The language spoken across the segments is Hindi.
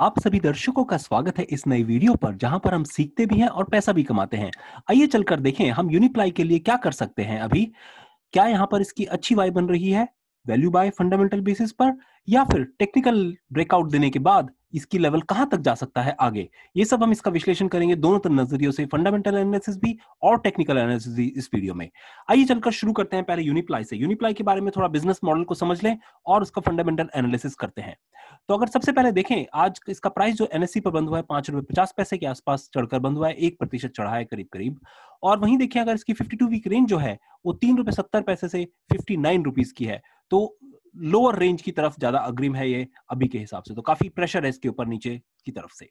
आप सभी दर्शकों का स्वागत है इस नई वीडियो पर जहां पर हम सीखते भी हैं और पैसा भी कमाते हैं आइए चलकर देखें हम यूनिप्लाई के लिए क्या कर सकते हैं अभी क्या यहां पर इसकी अच्छी वाई बन रही है वैल्यू बाय फंडामेंटल बेसिस पर या फिर टेक्निकल ब्रेकआउट देने के बाद इसकी लेवल कहां तक जा सकता है आगे ये सब हम इसका विश्लेषण करेंगे दोनों तरह तो नजरियों से फंडामेंटल एनालिसिस भी और टेक्निकल एनालिसिस भी इस वीडियो में आइए चलकर शुरू करते हैं पहले यूनिप्लाई से यूनिप्लाई के बारे में थोड़ा बिजनेस मॉडल को समझ लें और उसका फंडामेंटल एनालिसिस करते हैं तो अगर सबसे पहले देखें आज इसका प्राइस जो एनएससी पर बंद हुआ है पांच रुपए पचास पैसे के आसपास चढ़कर बंद हुआ है एक प्रतिशत चढ़ा है करीब करीब और वहीं देखिए अगर इसकी 52 वीक रेंज जो है वो तीन रुपए सत्तर पैसे से फिफ्टी नाइन रुपीज की है तो लोअर रेंज की तरफ ज्यादा अग्रिम है ये अभी के हिसाब से तो काफी प्रेशर है इसके ऊपर नीचे की तरफ से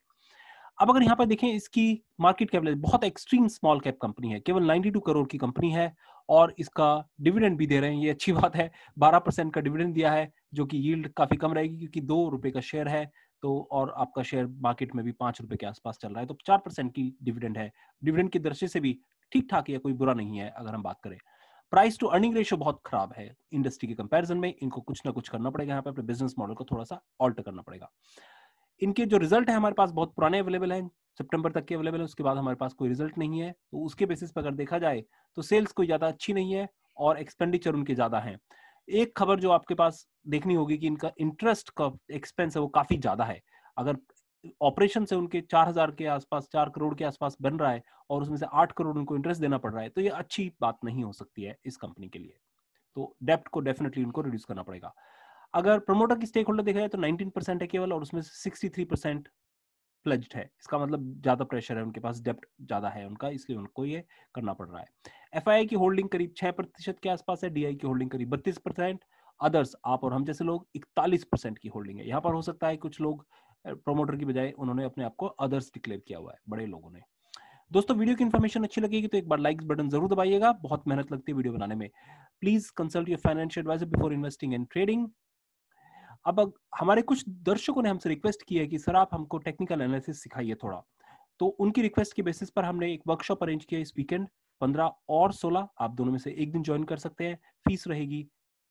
अब अगर यहाँ पर देखें इसकी मार्केट कैप बहुत एक्सट्रीम स्मॉल कैप कंपनी है केवल 92 करोड़ की कंपनी है और इसका डिविडेंड भी दे रहे हैं ये अच्छी बात है 12 परसेंट का डिविडेंड दिया है जो कि यील्ड काफी कम रहेगी क्योंकि दो रुपए का शेयर है तो और आपका शेयर मार्केट में भी पांच रुपए के आसपास चल रहा है तो चार परसेंट की डिविडेंड है डिविडेंड की दृष्टि से भी ठीक ठाक है कोई बुरा नहीं है अगर हम बात करें प्राइस टू अर्निंग रेशियो बहुत खराब है इंडस्ट्री के कंपैरिजन में इनको कुछ ना कुछ करना पड़ेगा यहाँ पे बिजनेस मॉडल को थोड़ा सा ऑल्टर करना पड़ेगा इनके जो रिजल्ट है हमारे पास बहुत पुराने अवेलेबल हैं सितंबर तक के अवेलेबल है उसके बाद हमारे पास कोई रिजल्ट नहीं है तो उसके बेसिस पर अगर देखा जाए तो सेल्स कोई ज़्यादा अच्छी नहीं है और एक्सपेंडिचर उनके ज़्यादा है एक खबर जो आपके पास देखनी होगी कि इनका इंटरेस्ट का एक्सपेंस है वो काफ़ी ज़्यादा है अगर ऑपरेशन से उनके चार हजार के आसपास चार करोड़ के आसपास बन रहा है और उसमें से आठ करोड़ उनको इंटरेस्ट देना पड़ रहा है तो ये अच्छी बात नहीं हो सकती है इस कंपनी के लिए तो डेप्ट को डेफिनेटली उनको रिड्यूस करना पड़ेगा अगर प्रमोटर की स्टेक होल्डर देखा जाए तो नाइनटीन परसेंट है केवल और उसमें सिक्सटी थ्री परसेंट प्लज्ड है इसका मतलब ज्यादा प्रेशर है उनके पास डेप्ट ज्यादा है उनका इसलिए उनको ये करना पड़ रहा है एफ की होल्डिंग करीब छह प्रतिशत के आसपास है डी की होल्डिंग करीब बत्तीस परसेंट अदर्स आप और हम जैसे लोग इकतालीस परसेंट की होल्डिंग है यहाँ पर हो सकता है कुछ लोग प्रोमोटर की बजाय उन्होंने अपने आप को अदर्स डिक्लेयर किया हुआ है बड़े लोगों ने दोस्तों वीडियो की इन्फॉर्मेशन अच्छी लगेगी तो एक बार लाइक बटन जरूर दबाइएगा बहुत मेहनत लगती है वीडियो बनाने में please consult your financial advisor before investing and trading अब हमारे कुछ दर्शकों ने हमसे रिक्वेस्ट किया है कि सर आप हमको टेक्निकल एनालिसिस सिखाइए थोड़ा तो उनकी रिक्वेस्ट के बेसिस पर हमने एक वर्कशॉप अरेंज किया इस वीकेंड पंद्रह और सोलह आप दोनों में से एक दिन ज्वाइन कर सकते हैं फीस रहेगी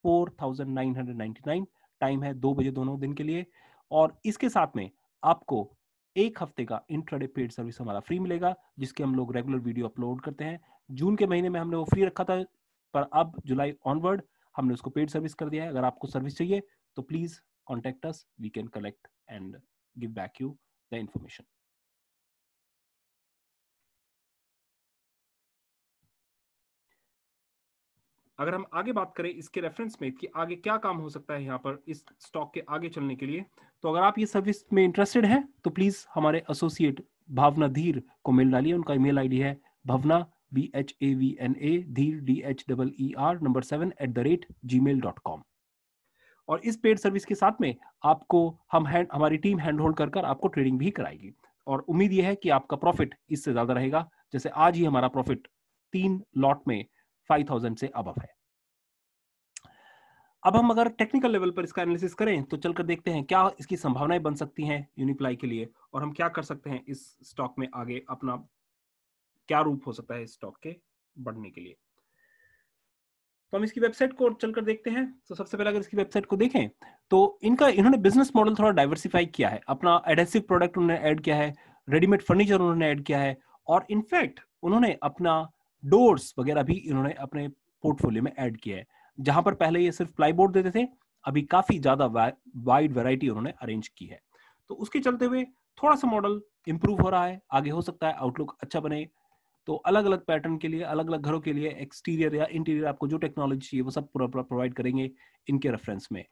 four thousand nine hundred ninety nine time है दो बजे दोनों दिन के लिए और इसके साथ में आपको एक हफ्ते का इंट्राडे पेड सर्विस हमारा फ्री मिलेगा जिसके हम लोग रेगुलर वीडियो अपलोड करते हैं जून के महीने में हमने वो फ्री रखा था पर अब जुलाई ऑनवर्ड हमने उसको पेड सर्विस कर दिया है अगर आपको सर्विस चाहिए तो please contact us we can collect and give back you the information अगर हम आगे बात करें इसके रेफरेंस में कि आगे क्या काम हो सकता है यहाँ पर इस स्टॉक के आगे चलने के लिए तो अगर आप ये सर्विस में इंटरेस्टेड हैं तो प्लीज हमारे एसोसिएट भावना धीर को मेल डालिए उनका ईमेल आईडी है Bhavna B H A V N A Dhir D H double E R number seven at the rate G mail dot com और इस पेड सर्विस के साथ में आपको हम हैंड हमारी टीम हैंड होल्ड कर कर आपको ट्रेडिंग भी कराएगी और उम्मीद यह है कि आपका प्रॉफिट इससे ज्यादा रहेगा जैसे आज ही हमारा प्रॉफिट तीन लॉट में 5000 से अब है अब हम अगर टेक्निकल लेवल पर इसका एनालिसिस करें तो चलकर देखते हैं क्या इसकी संभावनाएं बन सकती हैं यूनिप्लाई के लिए और हम क्या कर सकते हैं इस स्टॉक में आगे अपना क्या रूप हो सकता है स्टॉक के बढ़ने के लिए तो हम इसकी वेबसाइट को चलकर देखते हैं तो सबसे पहले अगर इसकी वेबसाइट को देखें तो इनका इन्होंने बिजनेस मॉडल थोड़ा डाइवर्सिफाई किया है अपना एडेसिव प्रोडक्ट उन्होंने ऐड किया है रेडीमेड फर्नीचर उन्होंने ऐड किया है और इनफैक्ट उन्होंने अपना डोर्स वगैरह भी इन्होंने अपने पोर्टफोलियो में ऐड किया है जहां पर पहले ये सिर्फ प्लाईबोर्ड देते थे अभी काफी ज्यादा वाइड वैरायटी उन्होंने अरेंज की है तो उसके चलते हुए थोड़ा सा मॉडल इंप्रूव हो रहा है आगे हो सकता है आउटलुक अच्छा बने तो अलग अलग पैटर्न के लिए अलग अलग घरों के लिए एक्सटीरियर या इंटीरियर आपको जो टेक्नोलॉजी चाहिए वो सब पूरा पूरा प्रोवाइड करेंगे इनके रेफरेंस में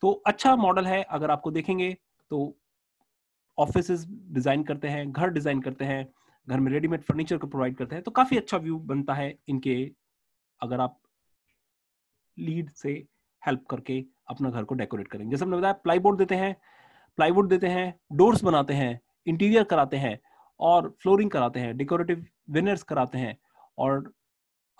तो अच्छा मॉडल है अगर आपको देखेंगे तो ऑफिस डिजाइन करते हैं घर डिजाइन करते हैं घर में रेडीमेड फर्नीचर को प्रोवाइड करते हैं तो काफी अच्छा व्यू बनता है इनके अगर आप लीड से हेल्प करके अपना घर को डेकोरेट करेंगे जैसे हमने बताया प्लाईबोर्ड देते हैं प्लाईवुड देते हैं डोर्स बनाते हैं इंटीरियर कराते हैं और फ्लोरिंग कराते हैं डेकोरेटिव विनर्स कराते हैं और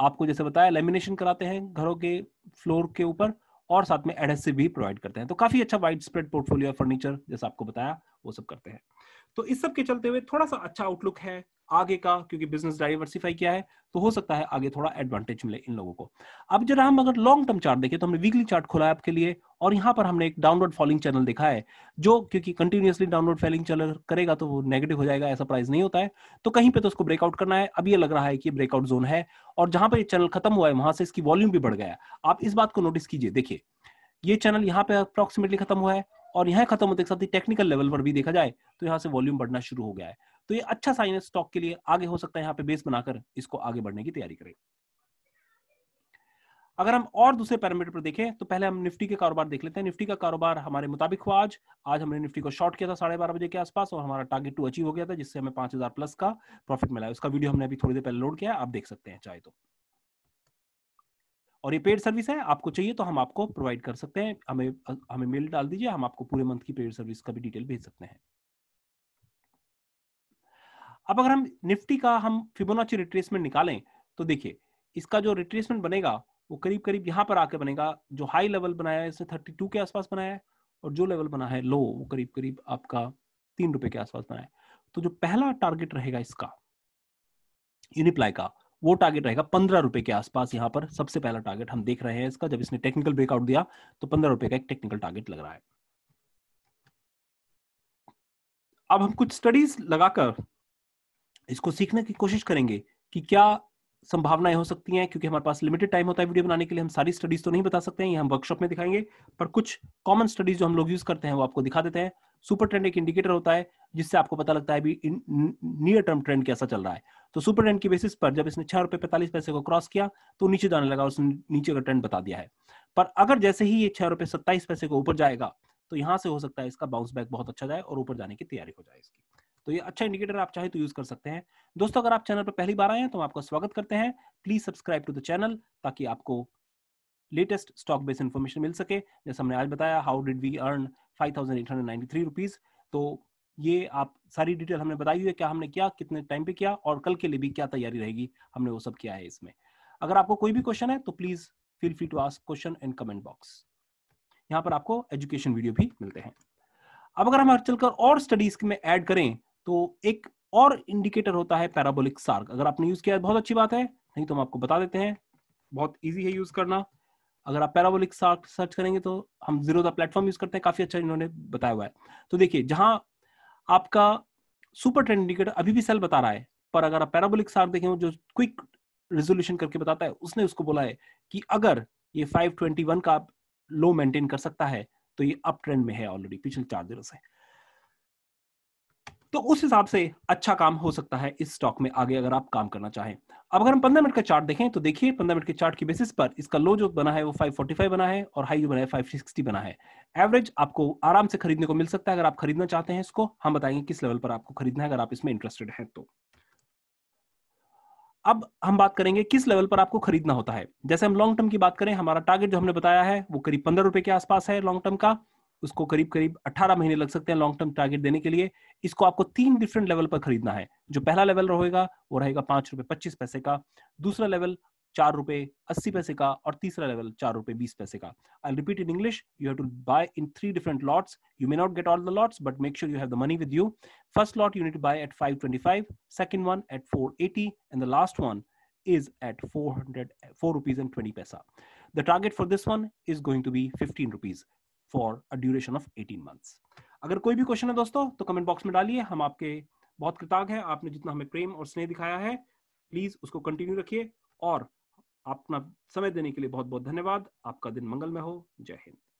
आपको जैसे बताया लेमिनेशन कराते हैं घरों के फ्लोर के ऊपर और साथ में एडहेसिव भी प्रोवाइड करते हैं तो काफी अच्छा वाइड स्प्रेड पोर्टफोलियो फर्नीचर जैसा आपको बताया वो सब करते हैं तो इस सब के चलते हुए थोड़ा सा अच्छा आउटलुक है आगे का क्योंकि बिजनेस डाइवर्सिफाई किया है तो हो सकता है आगे थोड़ा एडवांटेज मिले इन लोगों को अब जरा हम अगर लॉन्ग टर्म चार्ट देखें तो हमने वीकली चार्ट खोला है आपके लिए और यहाँ पर हमने एक डाउनलोड फॉलिंग चैनल देखा है जो क्योंकि कंटिन्यूसली डाउनलोड फॉलिंग चैनल करेगा तो वो नेगेटिव हो जाएगा ऐसा प्राइस नहीं होता है तो कहीं पे तो उसको ब्रेकआउट करना है अब ये लग रहा है कि ब्रेकआउट जोन है और जहां पर ये चैनल खत्म हुआ है वहां से इसकी वॉल्यूम भी बढ़ गया आप इस बात को नोटिस कीजिए देखिए ये चैनल यहाँ पे अप्रोक्सीमेटली खत्म हुआ है और यहाँ खत्म होते साथ ही टेक्निकल लेवल पर भी देखा जाए तो यहाँ से वॉल्यूम बढ़ना शुरू हो गया है तो ये अच्छा साइन है स्टॉक के लिए आगे हो सकता है यहाँ पे बेस बनाकर इसको आगे बढ़ने की तैयारी करें अगर हम और दूसरे पैरामीटर पर देखें तो पहले हम निफ्टी के कारोबार देख लेते हैं निफ्टी का कारोबार हमारे मुताबिक हुआ आज आज हमने निफ्टी को शॉर्ट किया था साढ़े बारह बजे के आसपास और हमारा टारगेट टू अचीव हो गया था जिससे हमें पांच हजार प्लस का प्रॉफिट मिला है उसका वीडियो हमने अभी थोड़ी देर पहले लोड किया आप देख सकते हैं चाहे तो और ये पेड सर्विस है आपको चाहिए तो हम आपको प्रोवाइड कर सकते हैं हमें हमें मेल डाल दीजिए हम आपको पूरे मंथ की पेड सर्विस का भी डिटेल भेज सकते हैं अब अगर हम निफ्टी का हम फिबोनाची रिट्रेसमेंट निकालें तो देखिए इसका जो रिट्रेसमेंट बनेगा वो करीब करीब यहां पर आके बनेगा जो हाई लेवल बनाया है इसने 32 के आसपास बनाया है और जो लेवल बना है लो वो करीब करीब आपका तीन रुपए के आसपास बनाया है तो जो पहला टारगेट रहेगा इसका यूनिप्लाई का वो टारगेट रहेगा पंद्रह रुपए के आसपास यहाँ पर सबसे पहला टारगेट हम देख रहे हैं इसका जब इसने टेक्निकल ब्रेकआउट दिया तो पंद्रह रुपए का एक टेक्निकल टारगेट लग रहा है अब हम कुछ स्टडीज लगाकर इसको सीखने की कोशिश करेंगे कि क्या संभावनाएं हो सकती हैं क्योंकि हमारे पास लिमिटेड टाइम होता है वीडियो बनाने के लिए हम सारी स्टडीज तो नहीं बता सकते हैं ये हम वर्कशॉप में दिखाएंगे पर कुछ कॉमन स्टडीज जो हम लोग यूज करते हैं वो आपको दिखा देते हैं सुपर ट्रेंड एक इंडिकेटर होता है जिससे आपको पता लगता है नियर टर्म ट्रेंड कैसा चल रहा है तो सुपर ट्रेंड के बेसिस पर जब इसने छह रुपए पैंतालीस पैसे को क्रॉस किया तो नीचे जाने लगा उसने नीचे का ट्रेंड बता दिया है पर अगर जैसे ही ये छह रुपए सत्ताईस पैसे को ऊपर जाएगा तो यहाँ से हो सकता है इसका बाउंस बैक बहुत अच्छा जाए और ऊपर जाने की तैयारी हो जाए इसकी तो ये अच्छा इंडिकेटर आप चाहे तो यूज कर सकते हैं दोस्तों अगर आप चैनल पर पहली बार आए हैं तो हम आपका स्वागत करते हैं please subscribe to the channel ताकि आपको लेटेस्ट स्टॉक बेस्ड इन्फॉर्मेशन मिल सके जैसे हमने आज बताया how did we earn five तो ये आप सारी डिटेल हमने बताई हुई है क्या हमने किया कितने टाइम पे किया और कल के लिए भी क्या तैयारी रहेगी हमने वो सब किया है इसमें अगर आपको कोई भी क्वेश्चन है तो please feel free to ask question in comment box यहाँ पर आपको एजुकेशन वीडियो भी मिलते हैं अब अगर हम चलकर और स्टडीज में ऐड करें तो एक और इंडिकेटर होता है पैराबोलिक सार्क अगर आपने यूज किया है बहुत अच्छी बात है नहीं तो हम आपको बता देते हैं बहुत ईजी है यूज करना अगर आप पैराबोलिक सर्च करेंगे तो हम जीरो द प्लेटफॉर्म यूज करते हैं काफी अच्छा इन्होंने बताया हुआ है तो देखिए जहां आपका सुपर ट्रेंड इंडिकेटर अभी भी सेल बता रहा है पर अगर आप पैराबोलिक सार्क देखें जो क्विक रेजोल्यूशन करके बताता है उसने उसको बोला है कि अगर ये 521 का आप लो मेंटेन कर सकता है तो ये अप ट्रेंड में है ऑलरेडी पिछले चार दिनों से तो उस हिसाब से अच्छा काम हो सकता है इस स्टॉक में आगे अगर आप काम करना चाहें अब अगर हम पंद्रह मिनट का चार्ट देखें तो देखिए पंद्रह मिनट के चार्ट की बेसिस पर इसका लो जो बना है वो 545 बना है और हाई जो बना है 560 बना है एवरेज आपको आराम से खरीदने को मिल सकता है अगर आप खरीदना चाहते हैं इसको हम बताएंगे किस लेवल पर आपको खरीदना है अगर आप इसमें इंटरेस्टेड हैं तो अब हम बात करेंगे किस लेवल पर आपको खरीदना होता है जैसे हम लॉन्ग टर्म की बात करें हमारा टारगेट जो हमने बताया है वो करीब पंद्रह रुपए के आसपास है लॉन्ग टर्म का उसको करीब करीब 18 महीने लग सकते हैं लॉन्ग टर्म टारगेट देने के लिए इसको आपको तीन डिफरेंट लेवल पर खरीदना है जो पहला लेवल रहेगा वो रहेगा पांच रुपए पच्चीस पैसे का दूसरा लेवल चार रुपए अस्सी पैसे का और तीसरा लेवल चार रुपए बीस पैसे का I repeat in English you have to buy in three different lots you may not get all the lots but make sure you have the money with you first lot you need to buy at five twenty five second one at four eighty and the last one is at four hundred four rupees and twenty paisa the target for this one is going to be fifteen rupees for a duration of 18 months अगर कोई भी क्वेश्चन है दोस्तों तो कमेंट बॉक्स में डालिए हम आपके बहुत कृतज्ञ हैं आपने जितना हमें प्रेम और स्नेह दिखाया है प्लीज उसको कंटिन्यू रखिए और अपना समय देने के लिए बहुत बहुत धन्यवाद आपका दिन मंगलमय हो जय हिंद